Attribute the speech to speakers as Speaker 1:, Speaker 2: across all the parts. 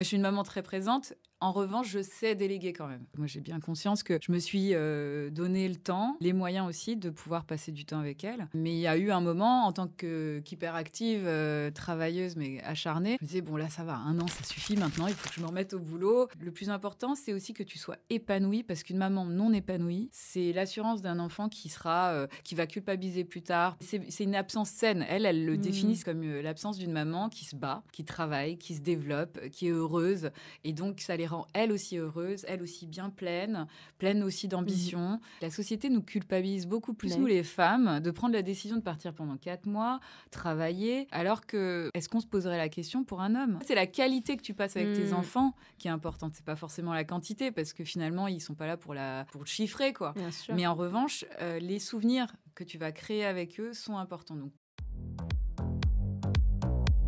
Speaker 1: Je suis une maman très présente en revanche, je sais déléguer quand même. Moi, j'ai bien conscience que je me suis euh, donné le temps, les moyens aussi de pouvoir passer du temps avec elle. Mais il y a eu un moment, en tant qu'hyperactive, euh, travailleuse, mais acharnée, je me disais, bon, là, ça va, un an, ça suffit maintenant, il faut que je me remette au boulot. Le plus important, c'est aussi que tu sois épanouie, parce qu'une maman non épanouie, c'est l'assurance d'un enfant qui sera, euh, qui va culpabiliser plus tard. C'est une absence saine. Elle, elle le mmh. définissent définit comme l'absence d'une maman qui se bat, qui travaille, qui se développe, qui est heureuse. Et donc, ça les elle aussi heureuse, elle aussi bien pleine, pleine aussi d'ambition. Mhm. La société nous culpabilise beaucoup plus, nous les femmes, de prendre la décision de partir pendant quatre mois, travailler, alors que est-ce qu'on se poserait la question pour un homme C'est la qualité que tu passes avec tes mm. enfants qui est importante, c'est pas forcément la quantité, parce que finalement, ils sont pas là pour, la, pour le chiffrer, quoi. Mais en revanche, euh, les souvenirs que tu vas créer avec eux sont importants. Donc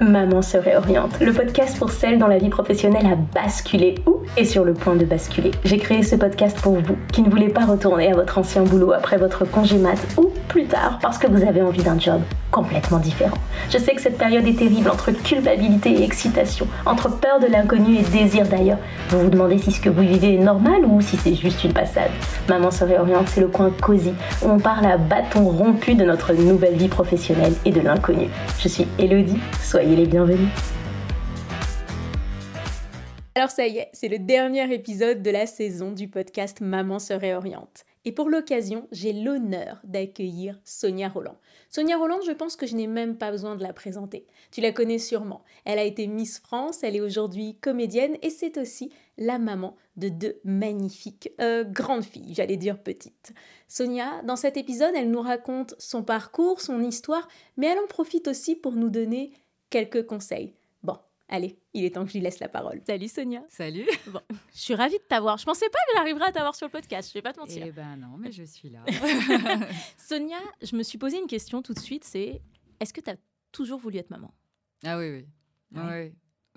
Speaker 2: Maman se réoriente, le podcast pour celles dont la vie professionnelle a basculé ou est sur le point de basculer. J'ai créé ce podcast pour vous qui ne voulez pas retourner à votre ancien boulot après votre congé mat ou plus tard parce que vous avez envie d'un job complètement différent. Je sais que cette période est terrible entre culpabilité et excitation, entre peur de l'inconnu et désir d'ailleurs. Vous vous demandez si ce que vous vivez est normal ou si c'est juste une passade. Maman se réoriente, c'est le coin cosy où on parle à bâton rompu de notre nouvelle vie professionnelle et de l'inconnu. Je suis Elodie, soyez il est Alors ça y est, c'est le dernier épisode de la saison du podcast Maman se réoriente. Et pour l'occasion, j'ai l'honneur d'accueillir Sonia Roland. Sonia Roland, je pense que je n'ai même pas besoin de la présenter. Tu la connais sûrement. Elle a été Miss France, elle est aujourd'hui comédienne et c'est aussi la maman de deux magnifiques euh, grandes filles, j'allais dire petites. Sonia, dans cet épisode, elle nous raconte son parcours, son histoire, mais elle en profite aussi pour nous donner quelques conseils. Bon, allez, il est temps que je lui laisse la parole. Salut Sonia. Salut. Bon, je suis ravie de t'avoir. Je ne pensais pas que j'arriverais à t'avoir sur le podcast, je vais pas te mentir. Eh ben non, mais je suis là. Sonia, je me suis posé une question tout de suite, c'est est-ce que tu as toujours voulu être maman
Speaker 1: Ah oui, Ah oui. oui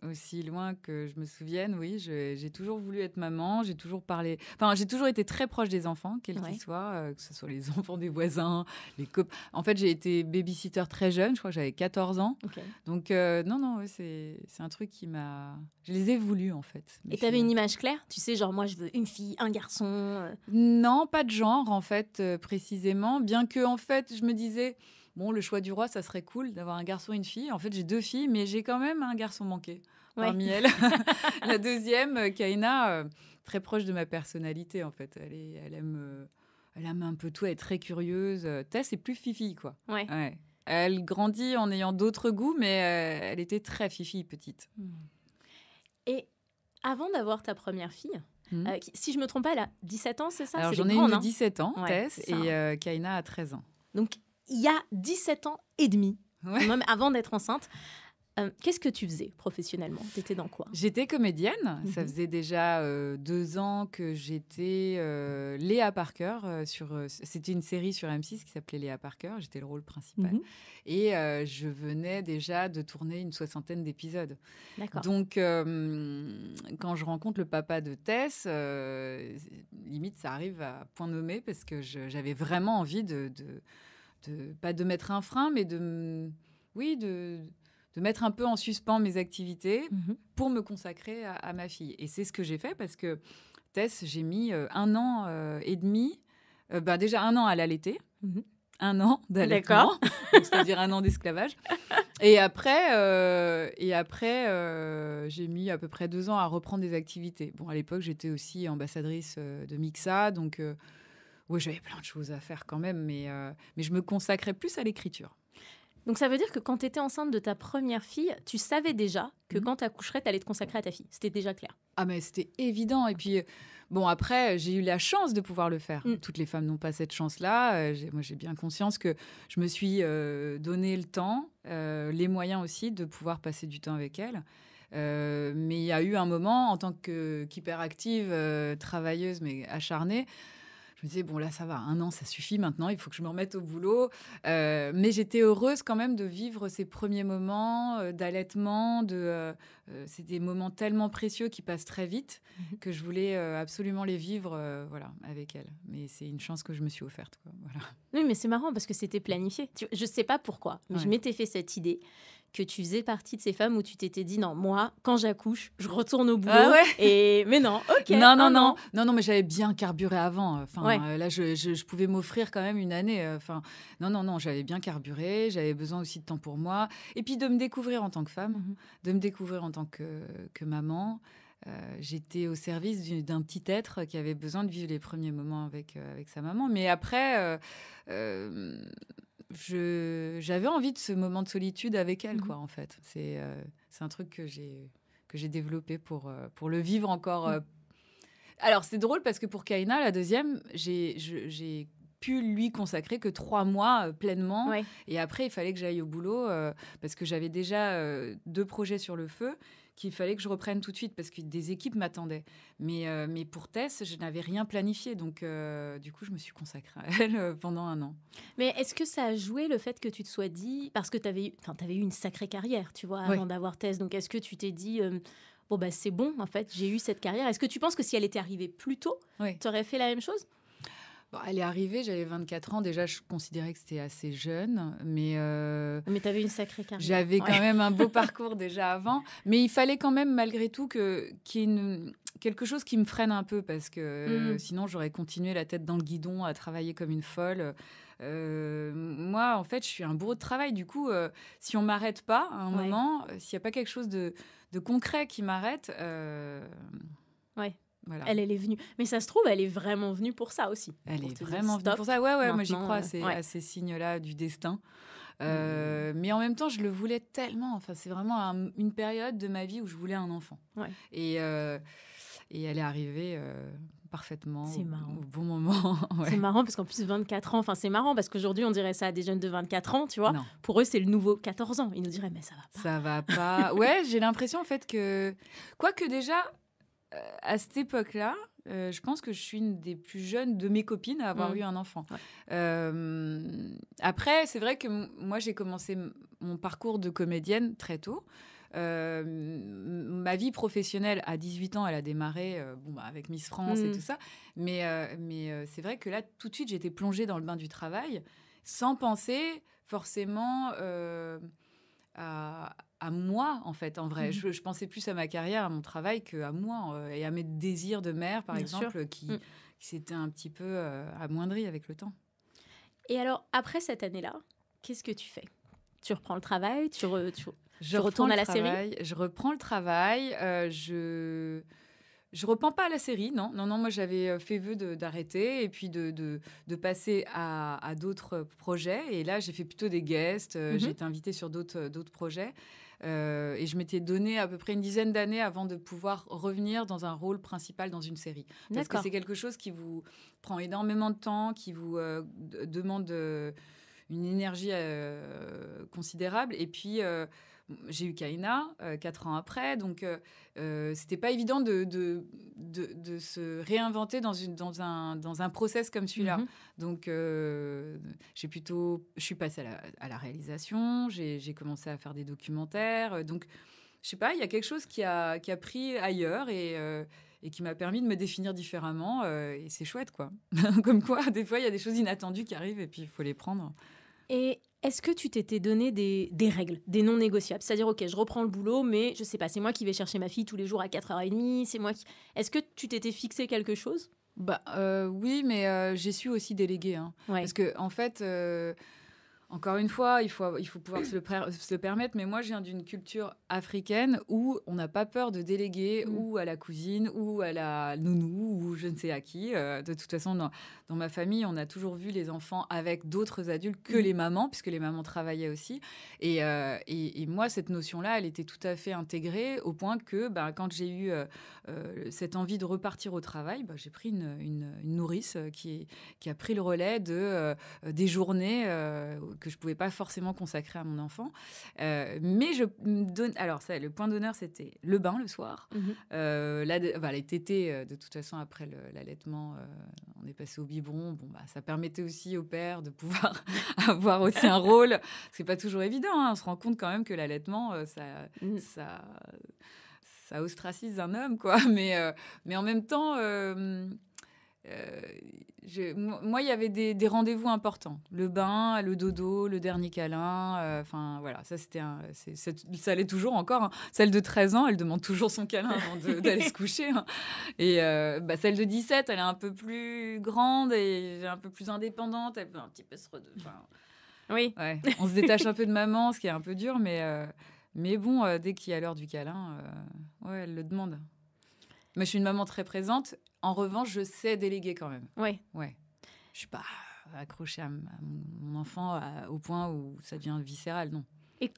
Speaker 1: aussi loin que je me souvienne, oui, j'ai toujours voulu être maman, j'ai toujours parlé, enfin, j'ai toujours été très proche des enfants, quels qu'ils soient, euh, que ce soit les enfants des voisins, les copains. En fait, j'ai été babysitter très jeune, je crois que j'avais 14 ans. Donc, euh, non, non, c'est un truc qui m'a. Je les ai voulu, en fait. Et avais une
Speaker 2: image claire Tu sais, genre, moi, je veux une fille, un garçon euh. Non, pas de
Speaker 1: genre, en fait, précisément, bien que, en fait, je me disais bon, le choix du roi, ça serait cool d'avoir un garçon et une fille. En fait, j'ai deux filles, mais j'ai quand même un garçon manqué parmi elles. la deuxième, euh, Kaina, euh, très proche de ma personnalité, en fait. Elle, elle, aime, euh, elle aime un peu tout, elle est très curieuse. Tess est plus fifi, quoi. Ouais. Elle grandit en ayant d'autres goûts, mais elle était très fifi petite.
Speaker 2: Hmm. Et avant d'avoir ta première fille, hmm. si je me trompe pas, elle a 17 ans, c'est ça j'en ai 17 hein? ans, Tess, et
Speaker 1: hein. Kaina a 13 ans.
Speaker 2: Donc il y a 17 ans et demi, même avant d'être enceinte. Euh, qu'est-ce que tu faisais professionnellement Tu étais dans quoi J'étais comédienne. Mhm. Ça faisait
Speaker 1: déjà euh, deux ans que j'étais euh, Léa Parker. sur, C'était une série sur M6 qui s'appelait Léa Parker. J'étais le rôle principal. Mhm. Et je venais déjà de tourner une soixantaine d'épisodes. D'accord. Donc, quand je rencontre le papa de Tess, limite, ça arrive à point nommé parce que j'avais vraiment envie de de, pas de mettre un frein, mais de, oui, de, de mettre un peu en suspens mes activités mhm. pour me consacrer à, ma fille. Et c'est ce que j'ai fait parce que Tess, j'ai mis euh, un an euh, et demi, euh, ben, déjà un an à l'allaiter, mhm. un an d'allaitement, c'est-à-dire un an d'esclavage. Et après, et après j'ai mis à peu près deux ans à reprendre des activités. Bon, à l'époque, j'étais aussi ambassadrice de Mixa, donc
Speaker 2: oui, j'avais plein de choses à faire quand même, mais, euh, mais je me consacrais plus à l'écriture. Donc ça veut dire que quand tu étais enceinte de ta première fille, tu savais déjà que mhm. quand tu accoucherais, tu allais te consacrer à ta fille. C'était déjà clair. Ah mais c'était évident. Et puis, euh, bon, après, j'ai eu la chance de pouvoir le faire. Mm. Toutes
Speaker 1: les femmes n'ont pas cette chance-là. Euh, moi, j'ai bien conscience que je me suis donné le temps, les moyens aussi de pouvoir passer du temps avec elle. mais il y a eu un moment, en tant qu'hyperactive, active, travailleuse, mais acharnée, je me disais, bon, là, ça va, un an, ça suffit maintenant, il faut que je me remette au boulot. Euh, mais j'étais heureuse quand même de vivre ces premiers moments euh, d'allaitement. De, euh, c'est des moments tellement précieux qui passent très vite mhm. que je voulais absolument les vivre voilà, avec elle. Mais c'est une chance que je me suis offerte. Quoi, voilà.
Speaker 2: Oui, mais c'est marrant parce que c'était planifié. Je ne sais pas pourquoi, mais je m'étais fait cette idée que tu faisais partie de ces femmes où tu t'étais dit non, moi, quand j'accouche, je retourne au boulot. Ah et...
Speaker 1: Mais non, ok. Non, ah non, non. Non, non, mais j'avais bien carburé avant. Enfin, euh, là, je, je, pouvais m'offrir quand même une année. Euh, enfin, non, non, non, j'avais bien carburé. J'avais besoin aussi de temps pour moi. Et puis de me découvrir en tant que femme, mm-hmm. de me découvrir en tant que, que maman. Euh, j'étais au service d'un petit être qui avait besoin de vivre les premiers moments avec, avec sa maman. Mais après, j'avais envie de ce moment de solitude avec elle, mhm. quoi, en fait. Euh, c'est un truc que j'ai que j'ai développé pour, euh, pour le vivre encore. Mhm. Euh. Alors, c'est drôle parce que pour Kaina, la deuxième, j'ai pu lui consacrer que trois mois pleinement. Et après, il fallait que j'aille au boulot parce que j'avais déjà deux projets sur le feu qu'il fallait que je reprenne tout de suite parce que des équipes m'attendaient. Mais, euh, mais pour Tess, je n'avais rien planifié. Donc, euh, du coup, je me suis consacrée à elle euh, pendant un an.
Speaker 2: Mais est-ce que ça a joué le fait que tu te sois dit, parce que tu avais, avais eu une sacrée carrière, tu vois, avant d'avoir Tess. Donc, est-ce que tu t'es dit, bon, bah, c'est bon, en fait, j'ai eu cette carrière. Est-ce que tu penses que si elle était arrivée plus tôt, tu aurais fait la même chose elle est arrivée, j'avais 24 ans. Déjà, je
Speaker 1: considérais que c'était assez jeune. Mais, euh, mais tu avais
Speaker 2: une sacrée carrière. J'avais quand même un beau parcours
Speaker 1: déjà avant. Mais il fallait quand même, malgré tout, qu'il y ait quelque chose qui me freine un peu. Parce que mhm. sinon, j'aurais continué la tête dans le guidon à travailler comme une folle. Euh, moi, en fait, je suis un bourreau de travail. Du coup, euh, si on m'arrête pas à un moment, s'il n'y a pas quelque chose de, de concret qui m'arrête. Ouais. Elle, est venue. Mais ça se trouve, elle est vraiment venue pour ça aussi. Elle est vraiment venue pour ça. Ouais, ouais, moi j'y crois euh, à ces, signes-là du destin. Euh, mm. mais en même temps, je le voulais tellement. Enfin, c'est vraiment une période de ma vie où je voulais un enfant. Et,
Speaker 2: euh, et elle est arrivée. parfaitement au, bon moment. C'est marrant parce qu'en plus 24 ans, enfin c'est marrant parce qu'aujourd'hui on dirait ça à des jeunes de 24 ans, tu vois. Pour eux c'est le nouveau 14 ans. Ils nous diraient mais ça va
Speaker 1: pas. Ça va pas. ouais,
Speaker 2: j'ai l'impression en fait que quoique déjà
Speaker 1: à cette époque-là, euh, je pense que je suis une des plus jeunes de mes copines à avoir mm. eu un enfant. Euh, après, c'est vrai que moi, j'ai commencé mon parcours de comédienne très tôt. Euh, ma vie professionnelle à 18 ans, elle a démarré bah, avec Miss France et mm. tout ça. Mais, mais c'est vrai que là, tout de suite, j'étais plongée dans le bain du travail sans penser forcément à, moi, en fait, en vrai. Mhm. Je, je, pensais plus à ma carrière, à mon travail, qu'à moi euh, et à mes désirs de mère, par exemple, mm. qui, s'étaient un petit peu euh, amoindris avec le temps.
Speaker 2: Et alors, après cette année-là, qu'est-ce que tu fais Tu reprends le travail Tu, je tu retournes à la série
Speaker 1: Je reprends le travail. Euh, je je repens pas à la série, non. Non, non, moi j'avais euh, fait vœu d'arrêter et puis de, passer à, d'autres euh, projets. Et là, j'ai fait plutôt des guests, euh, j'ai mhm. été invitée sur d'autres projets. et je m'étais donné à peu près une dizaine d'années avant de pouvoir revenir dans un rôle principal dans une série. Parce que c'est quelque chose qui vous prend énormément de temps, qui vous demande une énergie considérable. Et puis j'ai eu Kaina euh, quatre ans après, donc euh, euh, c'était pas évident de se réinventer dans, un, process comme celui-là. Mhm. Donc j'ai plutôt, je suis passée à la, réalisation, j'ai commencé à faire des documentaires, donc je sais pas, il y a quelque chose qui a, pris ailleurs et, qui m'a permis de me définir différemment. et c'est chouette, quoi. Comme quoi, des fois, il y a des choses inattendues qui arrivent et puis il faut les prendre.
Speaker 2: Et est-ce que tu t'étais donné des, règles, des non négociables C'est-à-dire, OK, je reprends le boulot, mais je sais pas, c'est moi qui vais chercher ma fille tous les jours à 4h30, c'est moi qui... Est-ce que tu t'étais fixé quelque chose
Speaker 1: Bah euh, oui, mais euh, j'ai su aussi déléguer. Hein. Parce que, en fait... Euh, encore une fois, il faut, il faut pouvoir se le, permettre, mais moi je viens d'une culture africaine où on n'a pas peur de déléguer mm. ou à la cousine ou à la nounou ou je ne sais à qui. Euh, de toute façon, dans, dans, ma famille, on a toujours vu les enfants avec d'autres adultes que mm. les mamans, puisque les mamans travaillaient aussi. Et, euh, et, et moi, cette notion-là, elle était tout à fait intégrée au point que bah, quand j'ai eu euh, cette envie de repartir au travail, bah, j'ai pris une, une, nourrice qui, qui, a pris le relais de, des journées que je pouvais pas forcément consacrer à mon enfant. Euh, mais je donne. Alors, ça, le point d'honneur, c'était le bain le soir. Mhm. Euh, la, les euh, de toute façon, après l'allaitement, on est passé au biberon. Bon, bah, ça permettait aussi au père de pouvoir avoir aussi un rôle. Ce C'est pas toujours évident. Hein. On se rend compte quand même que l'allaitement, ça, mhm. ça, ça ostracise un homme, quoi. Mais, mais en même temps. Euh, moi, il y avait des, rendez-vous importants. Le bain, le dodo, le dernier câlin. Euh, enfin, voilà, ça, c'était ça allait toujours encore. Hein. Celle de 13 ans, elle demande toujours son câlin avant d'aller se coucher. Hein. Et euh, bah, celle de 17, elle est un peu plus grande et un peu plus indépendante. Elle peut un petit peu se Oui. On se détache un peu de maman, ce qui est un peu dur, mais, mais bon, dès qu'il y a l'heure du câlin, ouais, elle le demande. Mais je suis une maman très présente en revanche, je sais déléguer quand même. Ouais. Ouais. Je suis pas accrochée à, mon enfant au point où ça devient viscéral, non.
Speaker 2: Et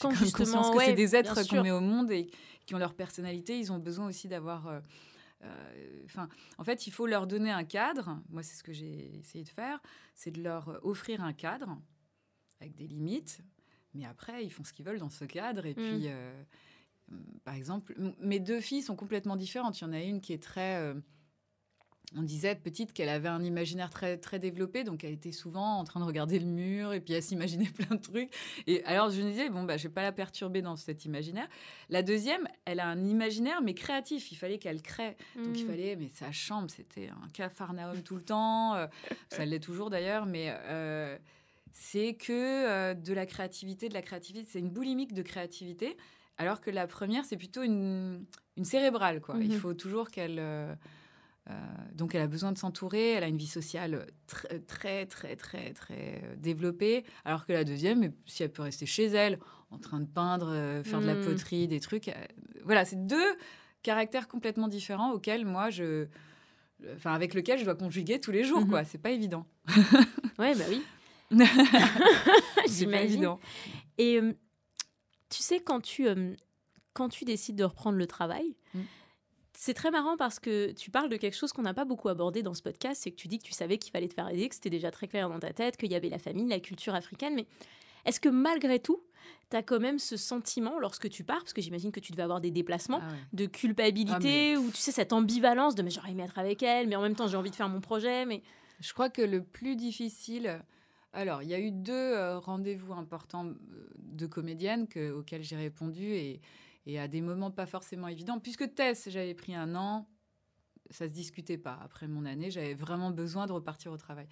Speaker 2: quand conscience que c'est des êtres qu'on met au
Speaker 1: monde et qui ont leur personnalité, ils ont besoin aussi d'avoir. Euh, euh en fait, il faut leur donner un cadre. Moi, c'est ce que j'ai essayé de faire, c'est de leur offrir un cadre avec des limites. Mais après, ils font ce qu'ils veulent dans ce cadre. Et mm. puis, euh, par exemple, mes deux filles sont complètement différentes. Il y en a une qui est très euh, on disait petite qu'elle avait un imaginaire très très développé, donc elle était souvent en train de regarder le mur et puis elle s'imaginait plein de trucs. Et alors je me disais bon bah je vais pas la perturber dans cet imaginaire. La deuxième, elle a un imaginaire mais créatif. Il fallait qu'elle crée, donc il mm. fallait mais sa chambre c'était un cafarnaum tout le temps. Euh, ça l'est toujours d'ailleurs, mais euh, c'est que euh, de la créativité, de la créativité, c'est une boulimique de créativité, alors que la première c'est plutôt une, cérébrale quoi. Il mhm. faut toujours qu'elle euh, donc elle a besoin de s'entourer, elle a une vie sociale très très très très euh, développée, alors que la deuxième, si elle peut rester chez elle, en train de peindre, euh, faire de la hmm. poterie, des trucs, voilà, c'est deux caractères complètement différents auxquels moi je, enfin avec lequel je dois conjuguer tous les jours, mhm. quoi. C'est pas
Speaker 2: évident. ouais, bah oui. évident. Et tu sais quand tu décides de reprendre le travail. Mm. C'est très marrant parce que tu parles de quelque chose qu'on n'a pas beaucoup abordé dans ce podcast, c'est que tu dis que tu savais qu'il fallait te faire aider, que c'était déjà très clair dans ta tête, qu'il y avait la famille, la culture africaine, mais est-ce que malgré tout, tu as quand même ce sentiment lorsque tu pars, parce que j'imagine que tu devais avoir des déplacements, ah de culpabilité, ah, ou tu sais, cette ambivalence de mais j'aurais aimé être avec elle, mais en même temps j'ai envie de faire mon projet, mais... Je crois que le plus difficile... Alors, il y a eu deux euh, rendez-vous importants euh, de
Speaker 1: comédiennes que, auxquels j'ai répondu et, et à des moments pas forcément évidents. Puisque Tess, j'avais pris un an, ça se discutait pas. Après mon année, j'avais vraiment besoin de repartir au travail.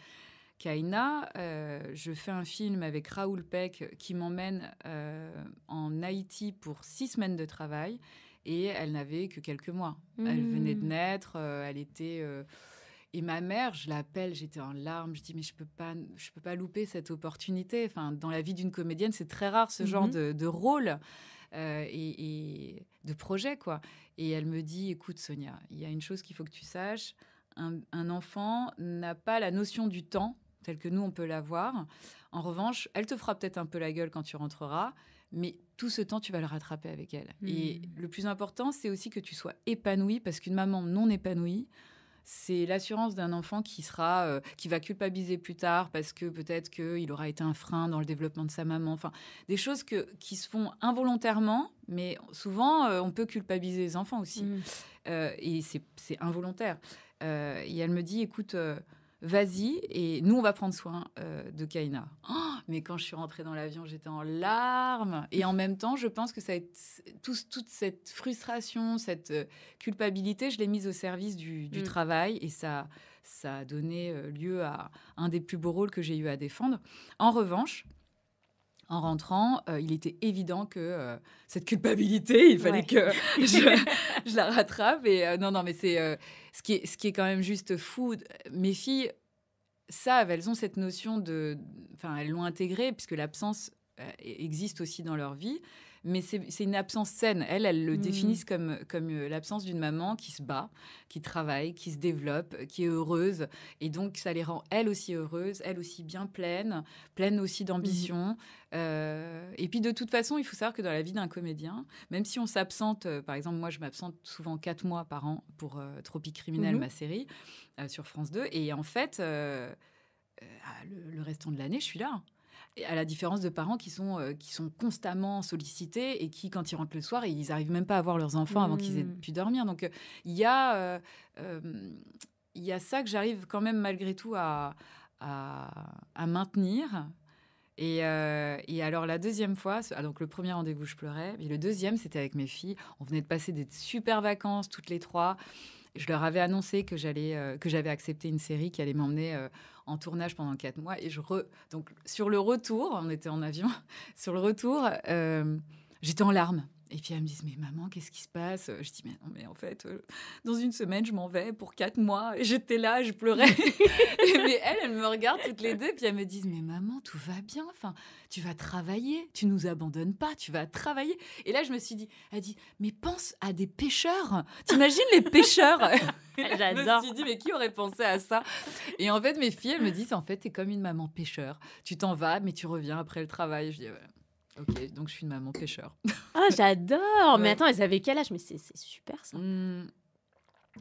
Speaker 1: Kaina, euh, je fais un film avec Raoul Peck qui m'emmène euh, en Haïti pour six semaines de travail et elle n'avait que quelques mois. Elle mmh. venait de naître, euh, elle était et ma mère, je l'appelle, j'étais en larmes, je dis mais je ne peux pas louper cette opportunité. dans la vie d'une comédienne, c'est très rare ce genre mhm. de, rôle euh, et, de projet quoi. Et elle me dit écoute Sonia, il y a une chose qu'il faut que tu saches, un, enfant n'a pas la notion du temps tel que nous on peut l'avoir. En revanche, elle te fera peut-être un peu la gueule quand tu rentreras, mais tout ce temps, tu vas le rattraper avec elle. Et hmm. le plus important, c'est aussi que tu sois épanouie parce qu'une maman non épanouie, c'est l'assurance d'un enfant qui sera, euh, qui va culpabiliser plus tard parce que peut-être qu'il aura été un frein dans le développement de sa maman. Enfin, des choses qui se font involontairement, mais souvent euh, on peut culpabiliser les enfants aussi, mm. euh, et c'est involontaire. et elle me dit, écoute vas-y, et nous, on va prendre soin euh, de Kaina. Oh, mais quand je suis rentrée dans l'avion, j'étais en larmes. Et en même temps, je pense que ça toute cette frustration, cette euh, culpabilité, je l'ai mise au service du, mm. travail, et ça, ça a donné euh, lieu à un des plus beaux rôles que j'ai eu à défendre. En revanche, en rentrant, euh, il était évident que euh, cette culpabilité, il fallait que
Speaker 2: je, la rattrape.
Speaker 1: Et euh, non, non, mais c'est ce, qui est, ce qui est quand même juste fou. Mes filles savent, elles ont cette notion de. Enfin, elles l'ont intégrée, puisque l'absence e-, existe aussi dans leur vie mais c'est une absence saine. Elles, elle le hmm. définissent comme, comme euh, l'absence d'une maman qui se bat, qui travaille, qui se développe, qui est heureuse. Et donc, ça les rend, elle aussi heureuses, elle aussi bien pleines, pleines aussi hmm. d'ambition. Euh, et puis, de toute façon, il faut savoir que dans la vie d'un comédien, même si on s'absente, euh, par exemple, moi, je m'absente souvent quatre mois par an pour Tropiques Criminels, Criminel, mmh ma série, sur France 2. Et en fait... Le, le, restant de l'année, je suis là à la différence de parents qui sont, euh, qui sont constamment sollicités et qui, quand ils rentrent le soir, ils n'arrivent même pas à voir leurs enfants avant qu'ils aient mm. pu dormir. Donc, euh, il y, a, euh, il y a ça que j'arrive quand même malgré tout à, à, maintenir. Et, et, alors la deuxième fois, ah, donc le premier rendez-vous je pleurais, mais le deuxième c'était avec mes filles. On venait de passer des super vacances toutes les trois. Je leur avais annoncé que j'allais, que j'avais accepté une série qui allait m'emmener euh, en tournage pendant quatre mois. Et je re... Donc, sur le retour, on était en avion, sur le retour, euh, j'étais en larmes. Et puis elles me disent, mais maman, qu'est-ce qui se passe Je dis, mais non, mais en fait, euh, dans une semaine, je m'en vais pour quatre mois. Et j'étais là, je pleurais. mais elle, elle me regarde toutes les deux. Puis elles me disent, mais maman, tout va bien. Enfin, tu vas travailler. Tu nous abandonnes pas. Tu vas travailler. Et là, je me suis dit, elle dit, mais pense à des pêcheurs. T'imagines les pêcheurs J'adore. Je me suis dit, mais qui aurait pensé à ça Et en fait, mes filles, elles me disent, en fait, t'es comme une maman pêcheur. Tu t'en vas, mais tu reviens après le travail. Je dis, ouais. Ok, donc je suis une maman pêcheur. Ah, j'adore Mais attends,
Speaker 2: elles avaient quel âge Mais c'est super ça. Hmm.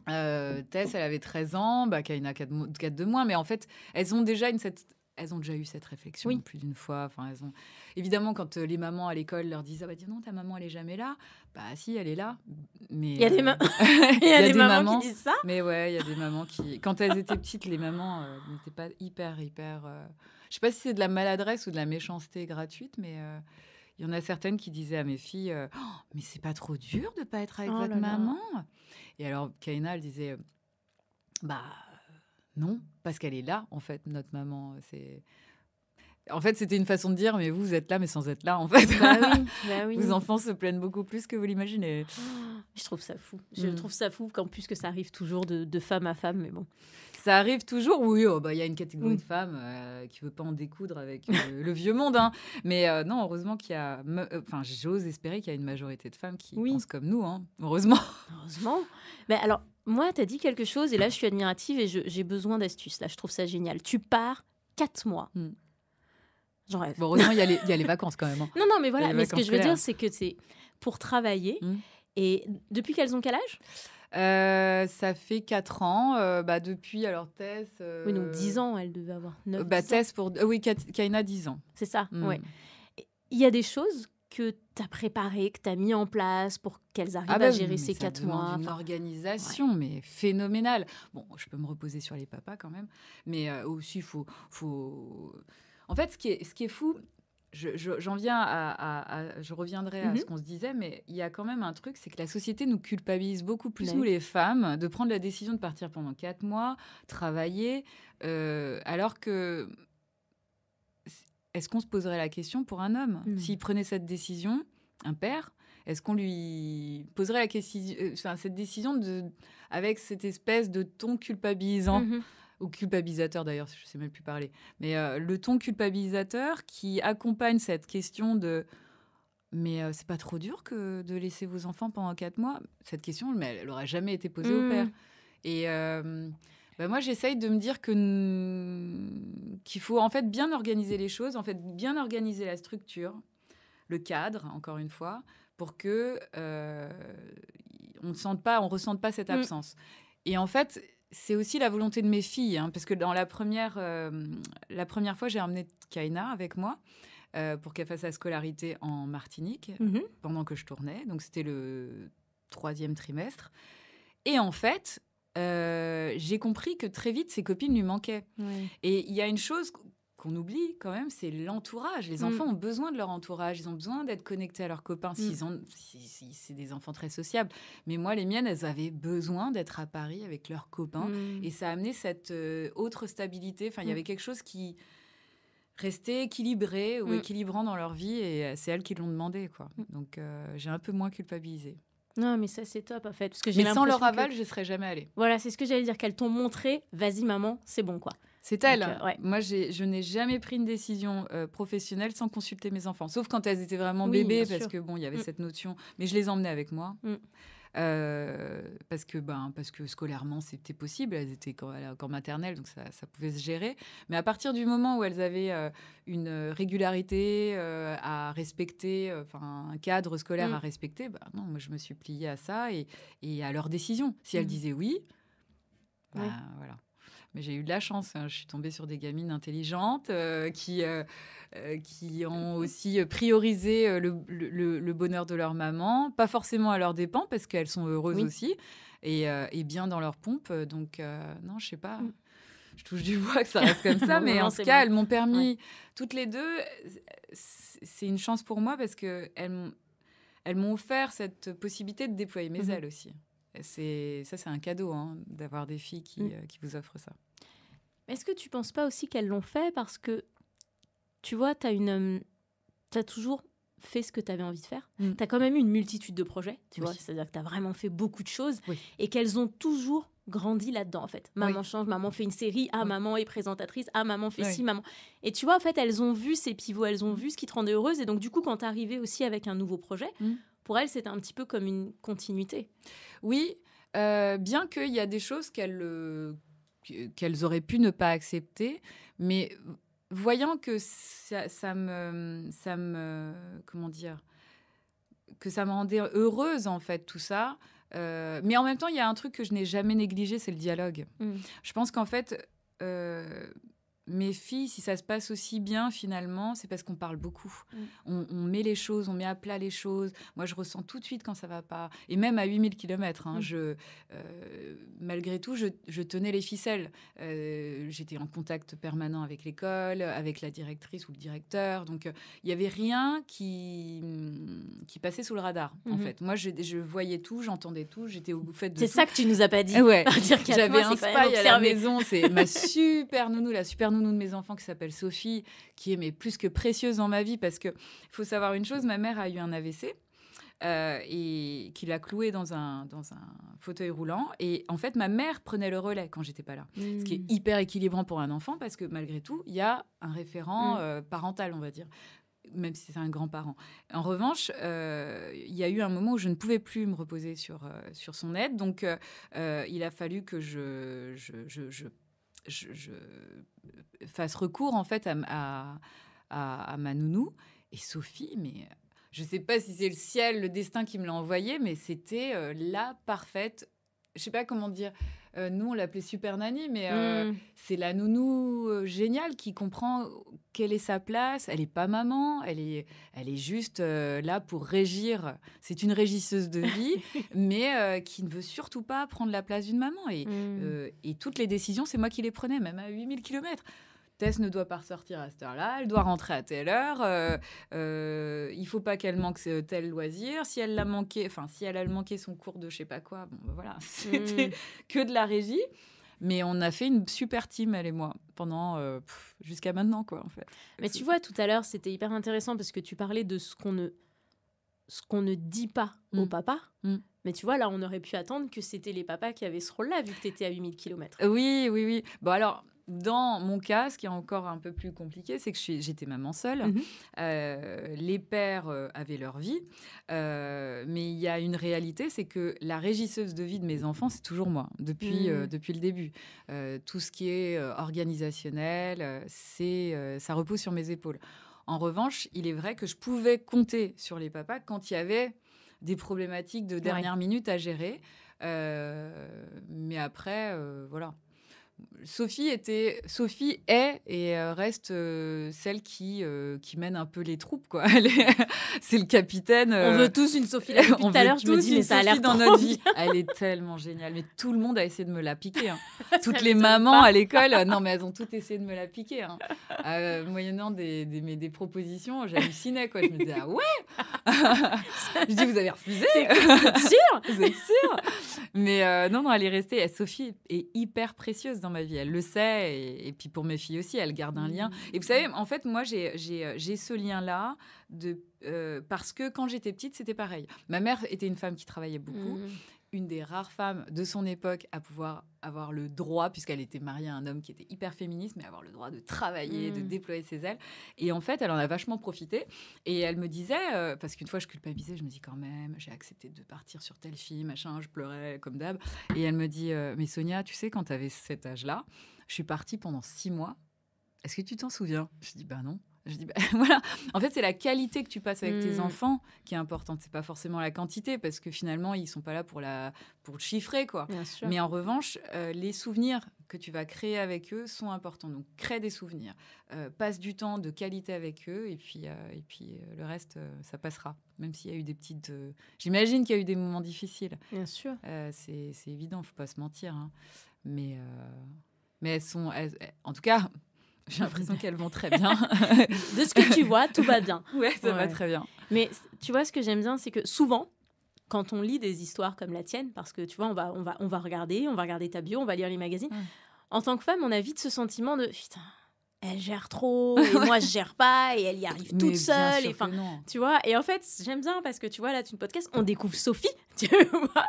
Speaker 1: Euh, Tess, elle avait 13 ans, bah, Kaina 4, de moins, mais en fait, elles ont déjà une cette, elles ont déjà eu cette réflexion plus d'une fois. Enfin, elles ont... Évidemment, quand euh, les mamans à l'école leur disent Ah bah dis non, ta maman, elle est jamais là. Bah si, elle est là. Mais Il y a des, euh, ma... il y a des, mamans, qui disent ça. Mais ouais, il y a des mamans qui. Quand elles étaient petites, les mamans n'étaient pas hyper, hyper. Je sais pas si c'est de la maladresse ou de la méchanceté gratuite, mais euh, il y en a certaines qui disaient à mes filles euh, oh, Mais c'est pas trop dur de pas être avec oh votre maman Et alors, Kaina, elle disait Bah non, parce qu'elle est là, en fait, notre maman. C'est. En fait, c'était une façon de dire, mais vous, vous êtes là, mais sans être là, en fait. Bah, bah Vos enfants
Speaker 2: se plaignent beaucoup plus que vous l'imaginez. Oh. Je trouve ça fou. Je mm. trouve ça fou qu'en plus que ça arrive toujours de, femme à femme, mais bon. Ça arrive toujours, oui. Oh, bah, il y a une catégorie de
Speaker 1: femmes euh, qui ne veut pas en découdre avec euh, le vieux monde. Hein. Mais euh, non, heureusement qu'il y a...
Speaker 2: Enfin, j'ose espérer qu'il y a une majorité de femmes qui pensent comme nous. Hein. Heureusement. Heureusement. Mais alors, moi, tu as dit quelque chose et là, je suis admirative et j'ai besoin d'astuces. Là, je trouve ça génial. Tu pars quatre mois. Mm. J'en rêve. heureusement, il y, a les vacances quand même. Hein. Non, non, mais voilà. Mais ce que je veux dire, c'est que c'est pour travailler. Mm. Et depuis qu'elles ont quel âge euh, ça fait 4 ans. Euh, bah, depuis, alors Tess. Euh, oui, donc 10 ans, elle devait avoir. 9, bah, Tess pour. oui, Kaina, 10 ans. C'est ça, mm. oui. Il y a des choses que tu as préparées, que tu as mis en place pour qu'elles arrivent ah à bah gérer ces 4 mois. Une
Speaker 1: organisation, mais phénoménale. Bon, je peux me reposer sur les papas quand même. Mais aussi, il faut. faut... En fait, ce qui est, ce qui est fou, j'en je, viens à, je reviendrai à mhm. ce qu'on se disait, mais il y a quand même un truc, c'est que la société nous culpabilise beaucoup plus, nous les femmes, de prendre la décision de partir pendant quatre mois, travailler, euh, alors que est-ce qu'on se poserait la question pour un homme mhm. s'il prenait cette décision, un père Est-ce qu'on lui poserait la question, euh, cette décision de, avec cette espèce de ton culpabilisant mhm ou culpabilisateur d'ailleurs, je ne sais même plus parler, mais euh, le ton culpabilisateur qui accompagne cette question de mais euh, c'est pas trop dur que de laisser vos enfants pendant quatre mois Cette question, mais elle n'aura jamais été posée au père. Mmh. Et bah, moi, j'essaye de me dire que qu'il faut en fait bien organiser les choses, en fait bien organiser la structure, le cadre, encore une fois, pour que euh, on ne sente pas, on ressente pas cette mmh. absence. Et en fait, c'est aussi la volonté de mes filles, hein, parce que dans la première, euh, la première fois, j'ai emmené Kaina avec moi euh, pour qu'elle fasse sa scolarité en Martinique mhm. pendant que je tournais. Donc c'était le troisième trimestre. Et en fait, euh, j'ai compris que très vite, ses copines lui manquaient. Et il y a une chose qu'on oublie quand même, c'est l'entourage. Les mm. enfants ont besoin de leur entourage, ils ont besoin d'être connectés à leurs copains, mm. s'ils c'est des enfants très sociables. Mais moi, les miennes, elles avaient besoin d'être à Paris avec leurs copains, mm. et ça a amené cette euh, autre stabilité. Enfin, il y avait quelque chose qui restait équilibré ou équilibrant dans leur vie, et euh, c'est elles qui l'ont demandé, quoi. Donc, euh, j'ai un peu moins culpabilisé.
Speaker 2: Non, mais ça, c'est top, en fait. Parce que mais sans leur aval, je ne serais jamais allée. Voilà, c'est ce que j'allais dire, qu'elles t'ont montré, vas-y, maman, c'est bon, quoi. C'est elle. Euh,
Speaker 1: moi, je n'ai jamais pris une décision euh, professionnelle sans consulter mes enfants, sauf quand elles étaient vraiment bébés, parce que bon, il y avait mm. cette notion. Mais je les emmenais avec moi. Mm. Euh, parce que ben parce que scolairement c'était possible elles étaient quand encore maternelles donc ça, pouvait se gérer mais à partir du moment où elles avaient une régularité à respecter enfin un cadre scolaire mm. à respecter ben, non je me suis pliée à ça et, à leurs décisions si elles disaient oui ben, voilà mais j'ai eu de la chance. Hein. Je suis tombée sur des gamines intelligentes euh, qui, euh, euh, qui ont aussi priorisé le, le, bonheur de leur maman, pas forcément à leur dépens, parce qu'elles sont heureuses aussi et, bien dans leur pompe. Donc, non, je sais pas. Mm. Je touche du bois que ça reste comme ça, mais en ce cas, elles m'ont permis, toutes les deux, c'est une chance pour moi parce qu'elles m'ont elles m'ont offert cette possibilité de déployer mes mm-hmm. ailes aussi c'est ça, c'est un cadeau hein, d'avoir des filles qui, mm. euh, vous offrent ça.
Speaker 2: Est-ce que tu penses pas aussi qu'elles l'ont fait parce que tu vois, tu as une, euh, as toujours fait ce que tu avais envie de faire. Mm. Tu as quand même eu une multitude de projets, tu vois, c'est-à-dire que tu as vraiment fait beaucoup de choses et qu'elles ont toujours grandi là-dedans en fait. Maman change, maman fait une série, ah maman est présentatrice, ah maman fait ci, maman. Et tu vois, en fait, elles ont vu ces pivots, elles ont mm. vu ce qui te rendait heureuse et donc du coup, quand tu arrivé aussi avec un nouveau projet, pour elle, c'est un petit peu comme une continuité. Oui, euh, bien qu'il y a des choses qu'elle euh,
Speaker 1: qu'elles auraient pu ne pas accepter, mais voyant que ça, me, ça me, comment dire, que ça me rendait heureuse en fait tout ça. Euh, mais en même temps, il y a un truc que je n'ai jamais négligé, c'est le dialogue. Mm. Je pense qu'en fait, euh, mes filles, si ça se passe aussi bien finalement, c'est parce qu'on parle beaucoup. Mm. On, met les choses, on met à plat les choses. Moi, je ressens tout de suite quand ça va pas. Et même à 8000 km, hein, mm. euh, malgré tout, je, tenais les ficelles. Euh, j'étais en contact permanent avec l'école, avec la directrice ou le directeur. Donc, il euh, n'y avait rien qui, mm, qui passait sous le radar, en mhm. fait. Moi, je, je voyais tout, j'entendais tout, j'étais au fait de C'est ça que tu nous as pas dit. Ouais. J'avais un spy à la maison. C'est ma super nounou, la super nounou nounou de mes enfants qui s'appelle Sophie, qui est mais plus que précieuse dans ma vie parce que faut savoir une chose, ma mère a eu un AVC. Euh, et qu'il a cloué dans un, dans un fauteuil roulant. Et en fait, ma mère prenait le relais quand j'étais pas là. Ce qui est hmm. hyper équilibrant pour un enfant parce que malgré tout, il y a un référent hmm. euh, parental, on va dire même si c'est un grand-parent. En revanche, euh, il y a eu un moment où je ne pouvais plus me reposer sur, sur son aide, donc il a fallu que je, je, je je, fasse recours en fait à, ma nounou. Et Sophie, mais je sais pas si c'est le ciel, le destin qui me l'a envoyé mais c'était euh, la parfaite. Je sais pas comment dire. Euh, nous, on l'appelait Super Nanny, mais euh, mm. c'est la nounou euh, géniale qui comprend quelle est sa place. Elle n'est pas maman, elle est, juste là pour régir. C'est une régisseuse de vie, mais qui ne veut surtout pas prendre la place d'une maman. Et, mm. et toutes les décisions, c'est moi qui les prenais, même à 8000 km. Tess ne doit pas ressortir à cette heure-là, elle doit rentrer à telle heure, euh, euh il faut pas qu'elle manque tel loisir, si elle l'a manqué, enfin si elle a manqué son cours de je sais pas quoi, bon ben voilà, c'était hmm. que de la régie. Mais on a fait une super team, elle et moi, pendant euh,
Speaker 2: jusqu'à maintenant, quoi, en fait. Mais tu vois, tout à l'heure, c'était hyper intéressant parce que tu parlais de ce qu'on ne, ce qu'on ne dit pas mon au hmm. papa. Hmm. Mais tu vois, là, on aurait pu attendre que c'était les papas qui avaient ce rôle-là, vu que tu étais à 8000 km. Oui, oui, oui. Bon, alors, dans mon cas, ce qui
Speaker 1: est encore un peu plus compliqué, c'est que j'étais maman seule. Mhm. Euh, les pères euh, avaient leur vie, euh, mais il y a une réalité, c'est que la régisseuse de vie de mes enfants, c'est toujours moi depuis mhm. depuis le début. tout ce qui est organisationnel, ça repose sur mes épaules. En revanche, il est vrai que je pouvais compter sur les papas quand il y avait des problématiques de dernière minute à gérer. mais après, voilà. Sophie était, Sophie est et euh, reste euh, celle qui euh, qui mène un peu les troupes quoi. c'est le capitaine. On veut tous une Sophie. tout à l'heure, je me dis mais ça a l'air dans notre vie. Elle est tellement géniale, mais tout le monde a essayé de me la piquer. Hein. Toutes les mamans à l'école, non mais elles ont toutes essayé de me la piquer. Hein. moyennant des des, propositions, j'hallucinais quoi. Je me disais ah ouais. je dis vous avez refusé. Vous sûr sûr Mais non non, elle est restée. Sophie est hyper précieuse dans ma vie. Elle le sait, et, puis pour mes filles aussi, elle garde un lien. Mmh. Et vous savez, en fait, moi, j'ai euh, ce lien-là de euh, parce que quand j'étais petite, c'était pareil. Ma mère était une femme qui travaillait beaucoup. Mmh une des rares femmes de son époque à pouvoir avoir le droit, puisqu'elle était mariée à un homme qui était hyper féministe, mais avoir le droit de travailler, de hmm. déployer ses ailes. Et en fait, elle en a vachement profité. Et elle me disait, euh, parce qu'une fois je culpabilisais, je me dis quand même, j'ai accepté de partir sur telle fille, machin, je pleurais comme d'hab. Et elle me dit, euh, mais Sonia, tu sais, quand tu avais cet âge-là, je suis partie pendant six mois. Est-ce que tu t'en souviens Je dis, bah non. Bah, voilà. En fait, c'est la qualité que tu passes avec tes hmm. enfants qui est importante. C'est pas forcément la quantité, parce que finalement, ils sont pas là pour la pour le chiffrer, quoi. Mais en revanche, euh, les souvenirs que tu vas créer avec eux sont importants. Donc, crée des souvenirs, euh, passe du temps de qualité avec eux, et puis euh, et puis le reste, ça passera. Même s'il y a eu des petites, j'imagine qu'il y a eu des moments difficiles. Bien sûr. c'est évident, faut pas se mentir. Hein. Mais mais elles sont, en tout cas, j'ai l'impression qu'elles vont très bien. de ce que tu vois, tout va bien. Ouais, ça va très bien.
Speaker 2: Mais tu vois, ce que j'aime bien, c'est que souvent, quand on lit des histoires comme la tienne, parce que tu vois, on va, on va, on va regarder, on va regarder ta bio, on va lire les magazines. En tant que femme, on a vite ce sentiment de putain, elle gère trop, et moi je gère pas, et elle y arrive toute seule. Et tu vois, et en fait, j'aime bien parce que tu vois, là, tu podcast, on découvre Sophie, tu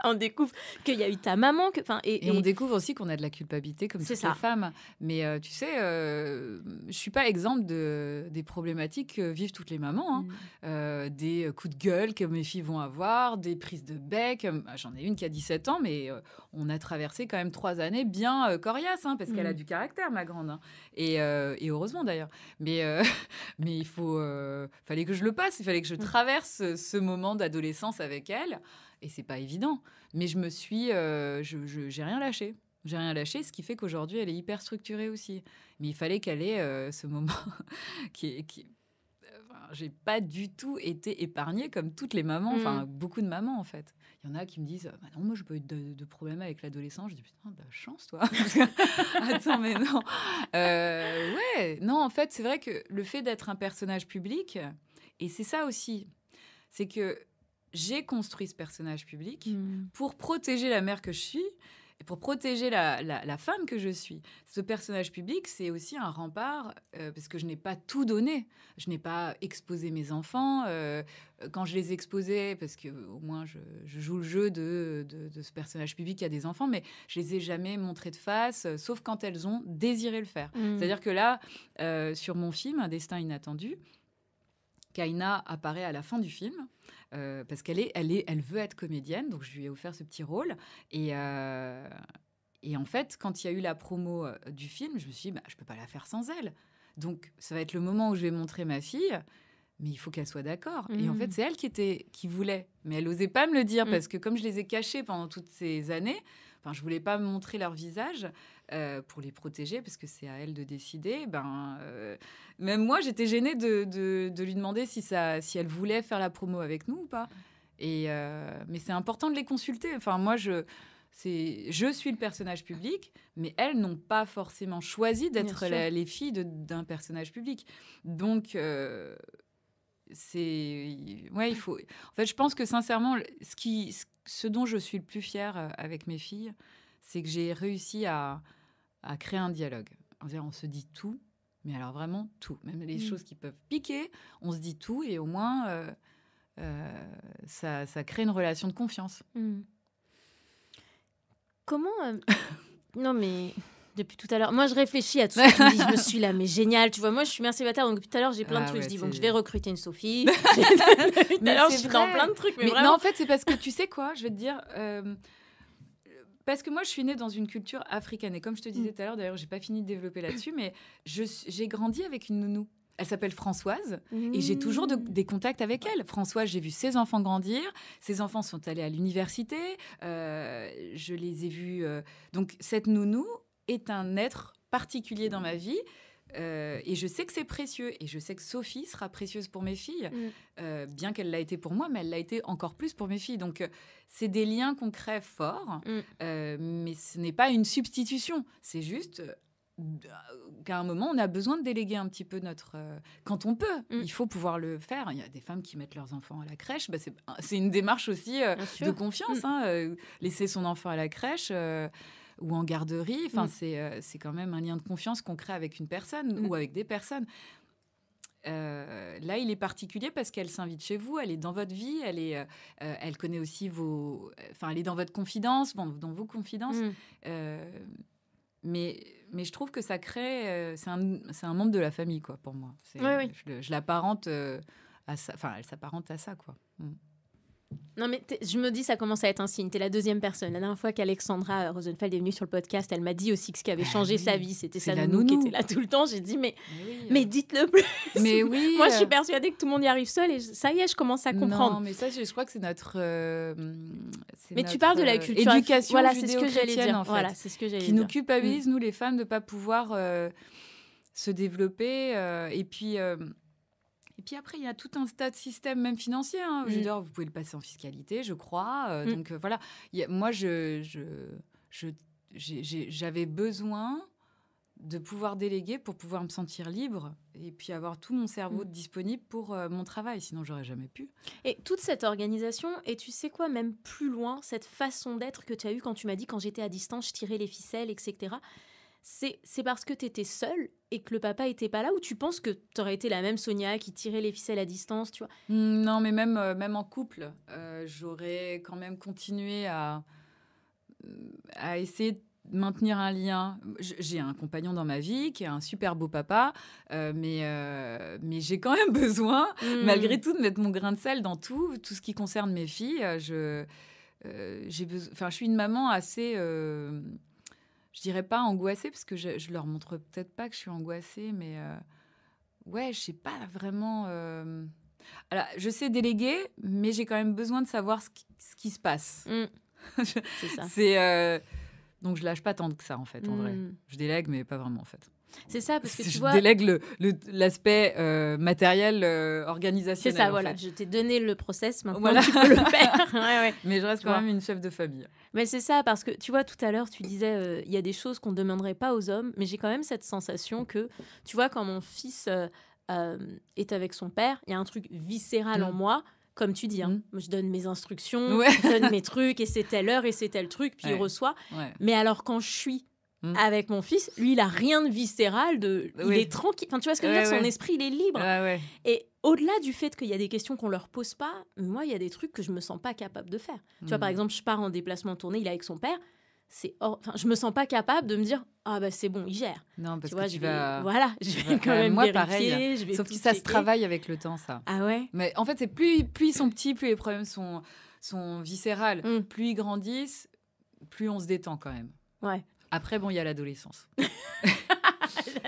Speaker 2: on découvre qu'il y a eu ta maman. Que, et, on découvre aussi qu'on a de la culpabilité comme toutes les femmes.
Speaker 1: Mais euh, tu sais, je euh, je suis pas exemple de, des problématiques que vivent toutes les mamans. Hein. Mm. Euh, des coups de gueule que mes filles vont avoir, des prises de bec. Ah, j'en ai une qui a 17 ans, mais on a traversé quand même trois années bien coriaces, hein, parce qu'elle a mm. du caractère, ma grande. Hein. Et et heureusement d'ailleurs. Mais, euh, mais il faut, euh, fallait que je le passe, il fallait que je mm. traverse ce moment d'adolescence avec elle. Et c'est pas évident. Mais je me suis, euh, je, j'ai rien lâché. J'ai rien lâché, ce qui fait qu'aujourd'hui, elle est hyper structurée aussi. Mais il fallait qu'elle ait ce moment qui est. Qui... j'ai pas du tout été épargnée comme toutes les mamans, enfin mm. beaucoup de mamans en fait. Il y en a qui me disent bah Non, moi, je peux eu de, problèmes problème avec l'adolescent. Je dis Putain, bah, chance, toi. Attends, mais non. Euh, ouais, non, en fait, c'est vrai que le fait d'être un personnage public, et c'est ça aussi, c'est que j'ai construit ce personnage public hmm. pour protéger la mère que je suis pour protéger la, femme que je suis, ce personnage public, c'est aussi un rempart euh, parce que je n'ai pas tout donné. Je n'ai pas exposé mes enfants. Euh, quand je les exposais, parce que au moins je, joue le jeu de, ce personnage public qui a des enfants, mais je les ai jamais montrés de face, euh, sauf quand elles ont désiré le faire. Mmh. C'est-à-dire que là, sur mon film, Un destin inattendu, Kaina apparaît à la fin du film. Euh, parce qu'elle est, elle veut être comédienne, donc je lui ai offert ce petit rôle. Et, euh, et en fait, quand il y a eu la promo euh, du film, je me suis dit, je bah, je peux pas la faire sans elle. Donc ça va être le moment où je vais montrer ma fille mais il faut qu'elle soit d'accord. Et en fait, mmh. c'est elle qui était qui voulait, mais elle n'osait pas me le dire mmh. parce que comme je les ai cachés pendant toutes ces années, Enfin, je voulais pas montrer leur visage euh, pour les protéger parce que c'est à elles de décider. Ben, euh, même moi, j'étais gênée de, de, lui demander si, ça, si elle voulait faire la promo avec nous ou pas. Et, euh, mais c'est important de les consulter. Enfin, moi, je, je suis le personnage public, mais elles n'ont pas forcément choisi d'être les filles d'un personnage public. Donc, c'est ouais il faut en fait je pense que sincèrement ce qui ce dont je suis le plus fière euh, avec mes filles c'est que j'ai réussi à, à, créer un dialogue on se dit tout mais alors vraiment tout même les mmh. choses qui peuvent piquer on se dit tout et au moins euh, euh, ça, ça, crée une relation de confiance
Speaker 2: mmh. comment non mais depuis tout à l'heure. Moi, je réfléchis à tout ce que tu dis. Je me suis là, mais génial. Tu vois, moi, je suis mère célibataire, donc depuis tout à l'heure, j'ai plein de ah trucs. je dis, bon, je vais recruter une Sophie.
Speaker 1: mais alors, je suis plein de trucs. Mais, non, en fait,
Speaker 2: c'est parce que tu sais quoi, je vais te dire. Euh, parce
Speaker 1: que moi, je suis née dans une culture africaine. Et comme je te disais mm. tout à l'heure, d'ailleurs, j'ai pas fini de développer là-dessus, mais j'ai grandi avec une nounou. Elle s'appelle Françoise et j'ai toujours mm. des contacts avec elle. Françoise, j'ai vu ses enfants grandir. Ses enfants sont allés à l'université. Euh, je les ai vus. Euh, donc cette nounou, est un être particulier dans ma vie. Euh, et je sais que c'est précieux. Et je sais que Sophie sera précieuse pour mes filles, mm. euh, bien qu'elle l'a été pour moi, mais elle l'a été encore plus pour mes filles. Donc, euh, c'est des liens concrets forts, fort. Mm. mais ce n'est pas une substitution. C'est juste qu'à un moment, on a besoin de déléguer un petit peu notre... quand on peut, mm. il faut pouvoir le faire. Il y a des femmes qui mettent leurs enfants à la crèche. Bah, c'est une démarche aussi de confiance. Hein, laisser son enfant à la crèche ou en garderie. Enfin, mm. c'est, euh, c'est quand même un lien de confiance qu'on crée avec une personne mm. ou avec des personnes. Euh, là, il est particulier parce qu'elle s'invite chez vous, elle est dans votre vie, elle est, euh, elle connaît aussi vos, enfin, elle est dans votre confidence, dans vos confidences. Mm. mais, mais je trouve que ça crée, c'est un, c'est un, membre de la famille, quoi, pour moi. C'est, Je, la l'apparente à ça, enfin, elle s'apparente à ça, quoi.
Speaker 2: Non, mais je me dis, ça commence à être un signe. T'es la deuxième personne. La dernière fois qu'Alexandra euh, Rosenfeld est venue sur le podcast, elle m'a dit aussi que ce qui avait ah changé sa vie, c'était sa nounou, qui était là tout le temps. J'ai dit, mais, mais, euh. dites-le plus. Mais oui. Moi, je euh. suis persuadée que tout le monde y arrive seul et ça y est, je commence à comprendre. Non, mais
Speaker 1: ça, je, crois que c'est notre. mais tu parles de la culture. éducation voilà, c'est ce que j'allais dire. En voilà, c'est ce que j'allais Qui nous culpabilise, mm. nous, les femmes, de ne pas pouvoir se développer. et puis puis après, il y a tout un tas de systèmes, même financiers. Hein. Mm. vous pouvez le passer en fiscalité, je crois. Euh, mm. Donc euh, voilà, moi, je, j'avais besoin de pouvoir déléguer pour pouvoir me sentir
Speaker 2: libre et puis avoir tout mon cerveau mm. disponible pour euh, mon travail, sinon j'aurais jamais pu. Et toute cette organisation, et tu sais quoi, même plus loin, cette façon d'être que tu as eu quand tu m'as dit quand j'étais à distance, je tirais les ficelles, etc., c'est parce que tu étais seule et que le papa était pas là ou tu penses que tu aurais été la même Sonia qui tirait les ficelles à distance, tu vois
Speaker 1: mmh, Non, mais même euh, même en couple, euh, j'aurais quand même continué à euh, à essayer de maintenir un lien. J'ai un compagnon dans ma vie qui est un super beau papa, mais, mais j'ai quand même besoin, mmh. malgré tout, de mettre mon grain de sel dans tout, tout ce qui concerne mes filles. Je, j'ai besoin, enfin, je suis une maman assez je dirais pas angoissée, parce que je, leur montre peut-être pas que je suis angoissée, mais euh, ouais, je sais pas vraiment. Euh, je sais déléguer, mais j'ai quand même besoin de savoir ce qui, se passe. Mm. C'est ça. Euh, donc, je lâche pas tant que ça, en fait, en mm. vrai. Je délègue, mais pas vraiment, en fait. C'est ça, parce que tu je vois... délègue l'aspect euh, matériel, euh, organisationnel. C'est ça, voilà. Je
Speaker 2: t'ai donné le process, maintenant tu peux le faire. Mais je reste quand même une chef de famille. Mais c'est ça, parce que tu vois, tout à l'heure, tu disais, euh, il y a des choses qu'on ne demanderait pas aux hommes, mais j'ai quand même cette sensation que, tu vois, quand mon fils est avec son père, il y a un truc viscéral en mm. moi comme tu dis, hein. Mm. je donne mes instructions, je donne mes trucs, et c'est telle heure, et c'est tel truc, puis il reçoit. Mais alors quand je suis Mm. avec mon fils, lui, il a rien de viscéral, de... il est tranquille. Enfin, tu vois ce que je veux dire Son esprit, il est libre. Et au-delà du fait qu'il y a des questions qu'on leur pose pas, moi, il y a des trucs que je me sens pas capable de faire. Tu vois, par mm. exemple, je pars en déplacement tourné, il est avec son père. C'est enfin, je me sens pas capable de me dire ah bah c'est bon il gère
Speaker 1: non parce que tu je vas... vais... voilà je vais quand même moi pareil sauf que ça se travaille avec le temps ça
Speaker 2: ah ouais mais en fait c'est plus plus ils sont
Speaker 1: petits plus les problèmes sont sont viscérales mm. plus ils grandissent plus on se détend quand même Ouais. Après, bon, il y a l'adolescence.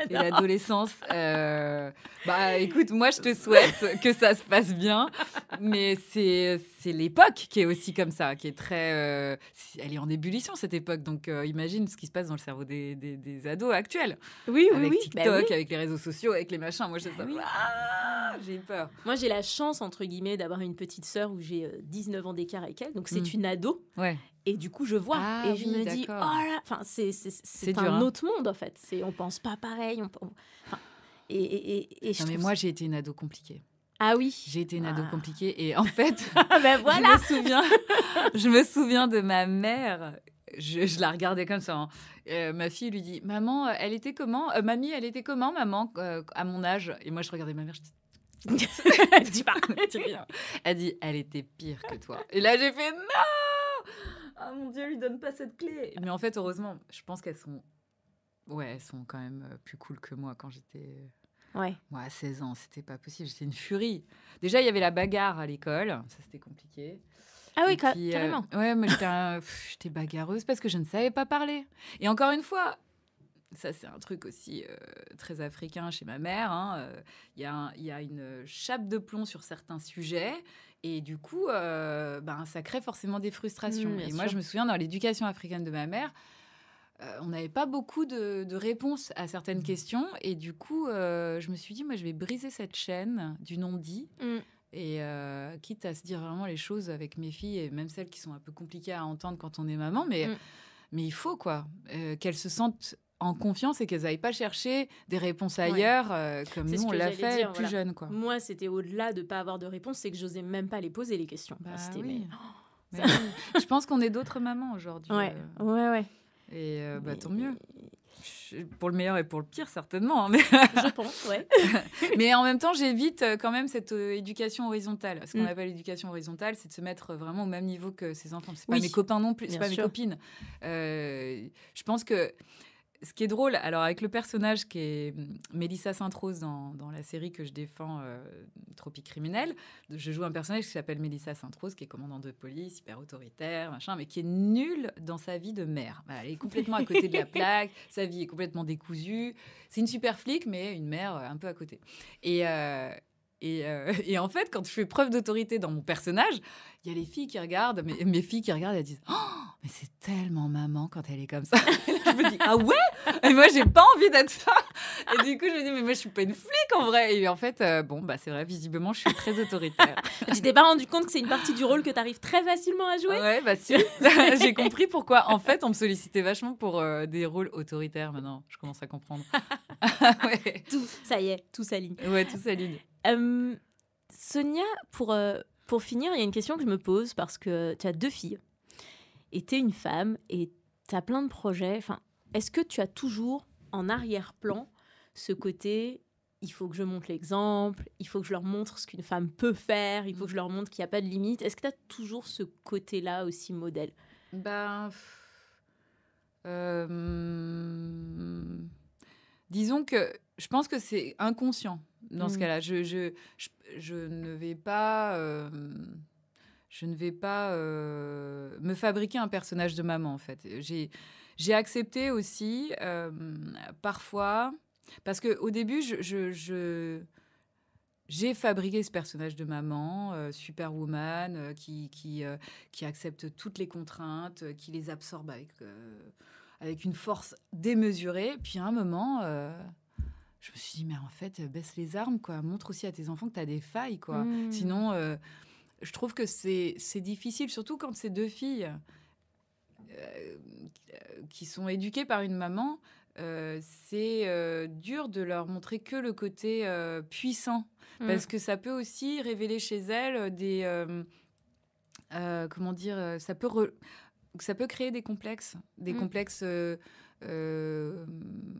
Speaker 1: Et l'adolescence, euh, bah écoute, moi je te souhaite que ça se passe bien, mais c'est l'époque qui est aussi comme ça, qui est très, euh, elle est en ébullition cette époque, donc euh, imagine ce qui se passe dans le cerveau des, des, ados actuels.
Speaker 2: Oui, oui, avec oui. TikTok, bah avec les réseaux sociaux,
Speaker 1: avec les machins. Moi je bah sais
Speaker 2: pas. Ah, j'ai peur. Moi j'ai la chance entre guillemets d'avoir une petite sœur où j'ai 19 ans d'écart avec elle, donc c'est hmm. une ado. Ouais. Et du coup, je vois ah et je me dis, oh là, enfin, c'est c'est un hein. autre monde en fait. C'est on pense pas pareil. On, et, et, et, non, mais moi, j'ai
Speaker 1: été une ado compliquée. Ah oui. J'ai été une ado ah. compliquée et en fait, ah ben voilà. je me souviens, je me souviens de ma mère. Je, la regardais comme ça. Hein. Euh, ma fille lui dit, maman, elle était comment euh, Mamie, elle était comment, maman, euh, à mon âge Et moi, je regardais ma mère. Je dis, dit elle dit Elle était pire que toi. Et là, j'ai fait non
Speaker 2: oh mon dieu, lui donne pas cette clé. Mais
Speaker 1: en fait, heureusement, je pense qu'elles sont, ouais, elles sont quand même euh, plus cool que moi quand j'étais. Euh, ouais. Moi, à 16 ans, c'était pas possible. J'étais une furie. Déjà, il y avait la bagarre à l'école. Ça, c'était compliqué. Ah oui, euh, carrément. ouais, mais j'étais bagarreuse parce que je ne savais pas parler. Et encore une fois, ça c'est un truc aussi euh, très africain chez ma mère. Il hein, euh, y, y, a une chape de plomb sur certains sujets et du coup, euh, ben, ça crée forcément des frustrations. Mmh, et moi, je me souviens dans l'éducation africaine de ma mère, on n'avait pas beaucoup de, réponses à certaines mmh. questions et du coup, je me suis dit, moi, je vais briser cette chaîne du non-dit. Mmh. Et quitte à se dire vraiment les choses avec mes filles, et même celles qui sont un peu compliquées à entendre quand on est maman, mais, mais il faut quoi, qu'elles se sentent en confiance et qu'elles n'aillent pas chercher des réponses ailleurs, euh, comme nous, on l'a fait plus jeune. Quoi.
Speaker 2: Moi, c'était au-delà de ne pas avoir de réponse, c'est que j'osais même pas les poser, les questions. Bah
Speaker 1: je pense qu'on est d'autres mamans aujourd'hui. Ouais. Euh. ouais, Et euh, bah, tant mieux. Pour le meilleur et pour le pire, certainement. Hein, mais... Je pense, ouais. mais en même temps, j'évite quand même cette éducation horizontale. Ce qu'on mm. appelle l'éducation horizontale, c'est de se mettre vraiment au même niveau que ses enfants. C'est pas mes copains non plus, c'est pas mes copines. je pense que ce qui est drôle, alors avec le personnage qui est Mélissa hum, saint rose dans, la série que je défends, Tropiques euh, Tropique criminel, je joue un personnage qui s'appelle Mélissa saint rose qui est commandante de police, hyper autoritaire, machin, mais qui est nulle dans sa vie de mère. elle est complètement à côté de la plaque, sa vie est complètement décousue. C'est une super flic, mais une mère euh, un peu à côté. Et, euh, euh, et, en fait, quand je fais preuve d'autorité dans mon personnage, il y a les filles qui regardent, mes, mes filles qui regardent, elles disent Oh, mais c'est tellement maman quand elle est comme ça. je me dis Ah ouais Et moi, j'ai pas envie d'être ça. Et du coup, je me dis Mais moi, je suis pas une flic en vrai. Et en fait, euh, bon, bah, c'est vrai, visiblement, je suis très autoritaire. tu t'es pas rendu compte que
Speaker 2: c'est une partie du rôle que tu arrives très facilement à jouer Ouais, bah, si. j'ai
Speaker 1: compris pourquoi. En fait, on me sollicitait vachement pour euh, des rôles autoritaires maintenant. Je commence à comprendre.
Speaker 2: Tout, ça y est, tout s'aligne. Ouais, tout s'aligne. Euh, Sonia, pour, euh, pour finir, il y a une question que je me pose parce que tu as deux filles et tu es une femme et tu as plein de projets. Enfin, Est-ce que tu as toujours en arrière-plan ce côté il faut que je montre l'exemple, il faut que je leur montre ce qu'une femme peut faire, il faut que je leur montre qu'il n'y a pas de limite Est-ce que tu as toujours ce côté-là aussi modèle Ben. Euh, disons que je pense que c'est
Speaker 1: inconscient dans ce mm. cas-là. Je, je, ne vais pas, euh, je ne vais pas euh, me fabriquer un personnage de maman, en fait. J'ai accepté aussi, euh, parfois, parce qu'au début, je... j'ai fabriqué ce personnage de maman, superwoman, qui, qui, qui, accepte toutes les contraintes, qui les absorbe avec, avec une force démesurée. Puis à un moment, je me suis dit, mais en fait, euh, baisse les armes, quoi. Montre aussi à tes enfants que tu as des failles, quoi. Mmh. Sinon, euh, je trouve que c'est difficile, surtout quand c'est deux filles euh, qui sont éduquées par une maman. c'est dur de leur montrer que le côté puissant, mmh. parce que ça peut aussi révéler chez elles des... comment dire Ça peut... ça peut créer des complexes, des mmh. complexes euh,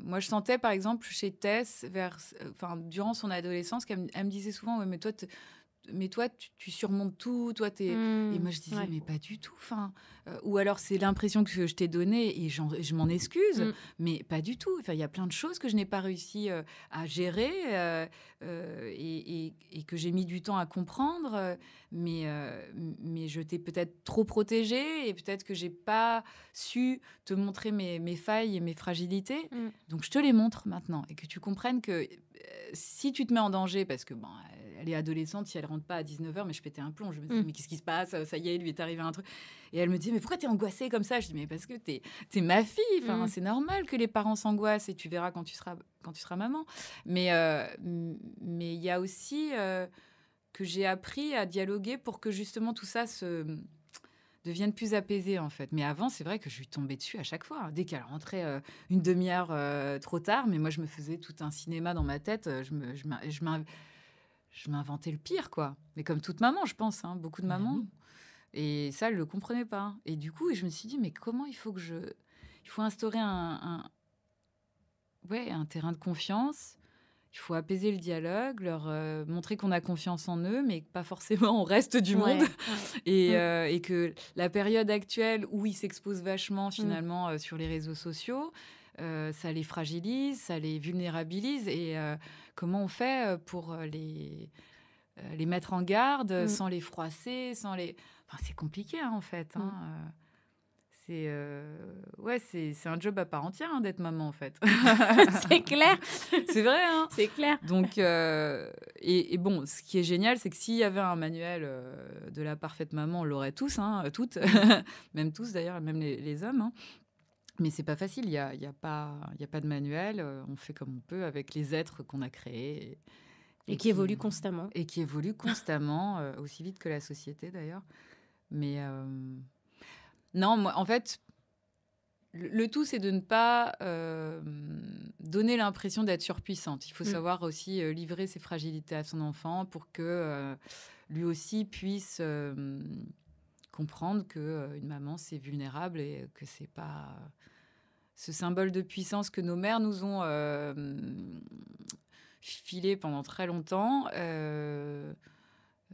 Speaker 1: moi, je sentais par exemple chez Tess, vers, durant son adolescence, qu'elle me, disait souvent mais toi, mais toi tu, surmontes tout, toi t'es. Mmh, et moi, je disais Mais pas du tout. Enfin, euh, ou alors c'est l'impression que je t'ai donnée et je m'en excuse, mm. mais pas du tout. Enfin, il y a plein de choses que je n'ai pas réussi euh, à gérer euh, et, que j'ai mis du temps à comprendre, mais, mais je t'ai peut-être trop protégée et peut-être que j'ai pas su te montrer mes, failles et mes fragilités. Mm. Donc je te les montre maintenant et que tu comprennes que si tu te mets en danger, parce que bon, elle est adolescente, si elle rentre pas à 19h, mais je pétais un plomb, je me dis, mm. mais qu'est-ce qui se passe Ça y est, lui est arrivé un truc. Et elle me dit, mais pourquoi t'es angoissée comme ça Je dis, mais parce que t'es es ma fille. Enfin, mm. c'est normal que les parents s'angoissent et tu verras quand tu seras, quand tu seras maman. Mais euh, mais il y a aussi euh, que j'ai appris à dialoguer pour que justement tout ça se devienne plus apaisé en fait. Mais avant, c'est vrai que je lui tombais dessus à chaque fois. Hein. Dès qu'elle rentrait euh, une demi-heure trop tard, mais moi je me faisais tout un cinéma dans ma tête. Je je m'inventais le pire, quoi. Mais comme toute maman, je pense, hein, beaucoup de bah mamans. Et ça, elle le comprenait pas. Et du coup, je me suis dit, mais comment il faut que je. Il faut instaurer un, Ouais, un terrain de confiance. Il faut apaiser le dialogue, leur euh, montrer qu'on a confiance en eux, mais pas forcément au reste du monde. Et, mm. euh, et, que la période actuelle où ils s'exposent vachement mm. finalement euh, sur les réseaux sociaux, ça les fragilise, ça les vulnérabilise. Et comment on fait pour les, les mettre en garde mm. sans les froisser, sans les c'est compliqué hein, en fait. Hein, mm. euh, c'est euh, ouais, c'est un job à part entière hein, d'être maman en fait. c'est clair. c'est vrai. c'est clair. Donc euh, et, bon, ce qui est génial, c'est que s'il y avait un manuel de la parfaite maman, on l'aurait tous, toutes, même tous d'ailleurs, même les, hommes. Mais c'est pas facile. Il n'y a, pas de manuel. On fait comme on peut avec les êtres qu'on a créés. Et, qui, évoluent constamment. Et qui évoluent constamment, aussi vite que la société d'ailleurs. Mais euh, non, moi, en fait, le tout, c'est de ne pas euh, donner l'impression d'être surpuissante. Il faut mm. savoir aussi euh, livrer ses fragilités à son enfant pour que lui aussi puisse comprendre que une maman c'est vulnérable et que c'est pas ce symbole de puissance que nos mères nous ont filé pendant très longtemps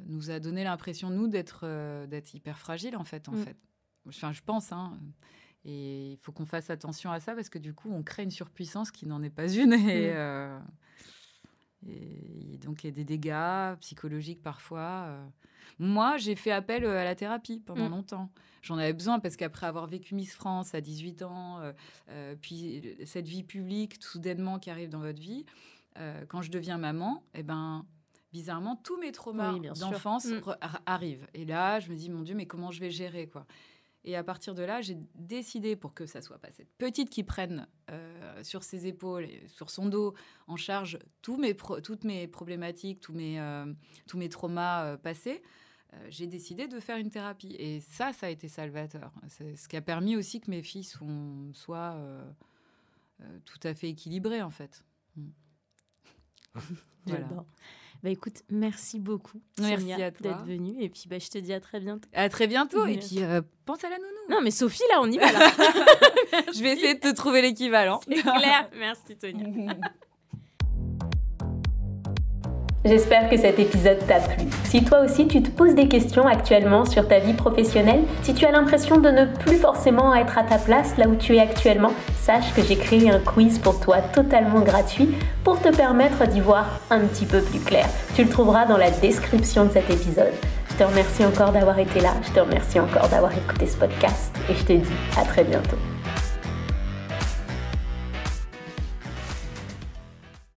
Speaker 1: nous a donné l'impression, nous, d'être euh, d'être hyper fragiles, en fait. En mm. fait. Enfin, je pense, hein. Et il faut qu'on fasse attention à ça parce que du coup, on crée une surpuissance qui n'en est pas une. Et, mm. euh, et, donc, il y a des dégâts psychologiques parfois. Euh. Moi, j'ai fait appel à la thérapie pendant mm. longtemps. J'en avais besoin parce qu'après avoir vécu Miss France à 18 ans, puis cette vie publique tout soudainement qui arrive dans votre vie, quand je deviens maman, eh ben, bizarrement, tous mes traumas d'enfance mm. arrivent. Et là, je me dis, mon Dieu, mais comment je vais gérer quoi Et à partir de là, j'ai décidé, pour que ça soit pas cette petite qui prenne euh, sur ses épaules, et sur son dos, en charge tous mes toutes mes problématiques, tous mes, euh, tous mes traumas euh, passés, j'ai décidé de faire une thérapie. Et ça, ça a été salvateur. C'est ce qui a permis aussi que mes filles soient tout à fait équilibrées, en fait. Mm.
Speaker 2: voilà. Bah écoute, merci beaucoup. Merci d'être venu. Et puis bah, je te dis à très bientôt. À très bientôt. Et puis euh, pense à la nounou. Non, mais Sophie, là, on y va.
Speaker 1: je vais essayer de te trouver l'équivalent. C'est clair.
Speaker 2: Merci, Tony. J'espère que cet épisode t'a plu. Si toi aussi tu te poses des questions actuellement sur ta vie professionnelle, si tu as l'impression de ne plus forcément être à ta place là où tu es actuellement, sache que j'ai créé un quiz pour toi totalement gratuit pour te permettre d'y voir un petit peu plus clair. Tu le trouveras dans la description de cet épisode. Je te remercie encore d'avoir été là, je te remercie encore d'avoir écouté ce podcast et je te dis à très bientôt.